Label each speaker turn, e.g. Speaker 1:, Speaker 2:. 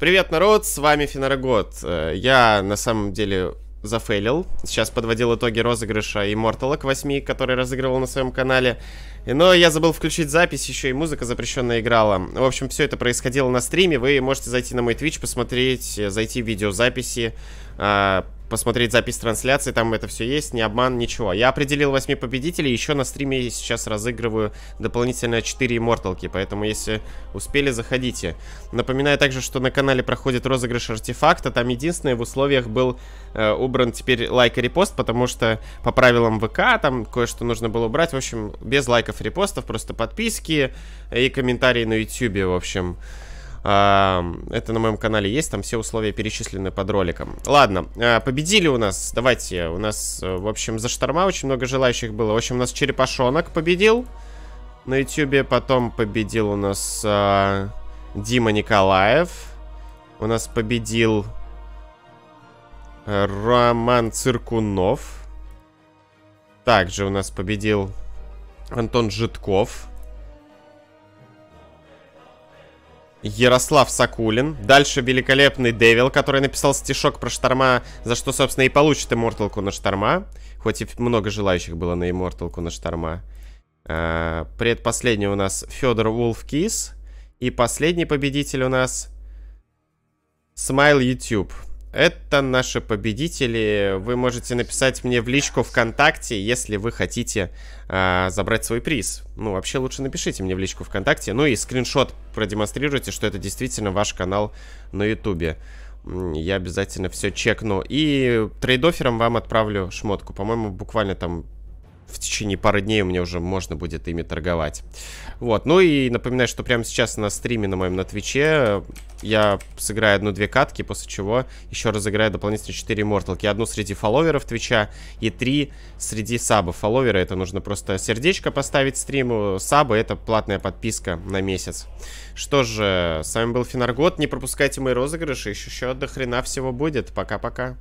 Speaker 1: Привет, народ, с вами Финарагот. Э, я, на самом деле, зафейлил. Сейчас подводил итоги розыгрыша Immortal к 8, который разыгрывал на своем канале. Но я забыл включить запись, еще и музыка запрещенная играла. В общем, все это происходило на стриме. Вы можете зайти на мой Twitch, посмотреть, э, зайти в видеозаписи, а, посмотреть запись трансляции, там это все есть, не обман, ничего. Я определил 8 победителей, еще на стриме сейчас разыгрываю дополнительно 4 имморталки, поэтому если успели, заходите. Напоминаю также, что на канале проходит розыгрыш артефакта, там единственное в условиях был э, убран теперь лайк и репост, потому что по правилам ВК там кое-что нужно было убрать, в общем, без лайков и репостов, просто подписки и комментарии на YouTube, в общем. Это на моем канале есть, там все условия перечислены под роликом. Ладно, а, победили у нас, давайте, у нас, э, в общем, за шторма очень много желающих было. В общем, у нас Черепашонок победил на ютюбе, потом победил у нас а, Дима Николаев. У нас победил э, Роман Циркунов. Также у нас победил Антон Житков. Ярослав Сакулин. Дальше великолепный Дэвил, который написал стишок про шторма, за что, собственно, и получит имморталку на шторма. Хоть и много желающих было на имморталку на шторма. А, предпоследний у нас Федор Улфкис. И последний победитель у нас Смайл YouTube это наши победители. Вы можете написать мне в личку ВКонтакте, если вы хотите э, забрать свой приз. Ну, вообще лучше напишите мне в личку ВКонтакте. Ну и скриншот продемонстрируйте, что это действительно ваш канал на Ютубе. Я обязательно все чекну. И трейдофером вам отправлю шмотку. По-моему, буквально там в течение пары дней у меня уже можно будет ими торговать. Вот, ну и напоминаю, что прямо сейчас на стриме на моем на Твиче э, я сыграю одну-две катки, после чего еще разыграю дополнительно 4 морталки. Одну среди фолловеров Твича и три среди сабов. Фолловеры это нужно просто сердечко поставить стриму, сабы это платная подписка на месяц. Что же, с вами был Финаргот, не пропускайте мои розыгрыши, еще, еще до хрена всего будет. Пока-пока.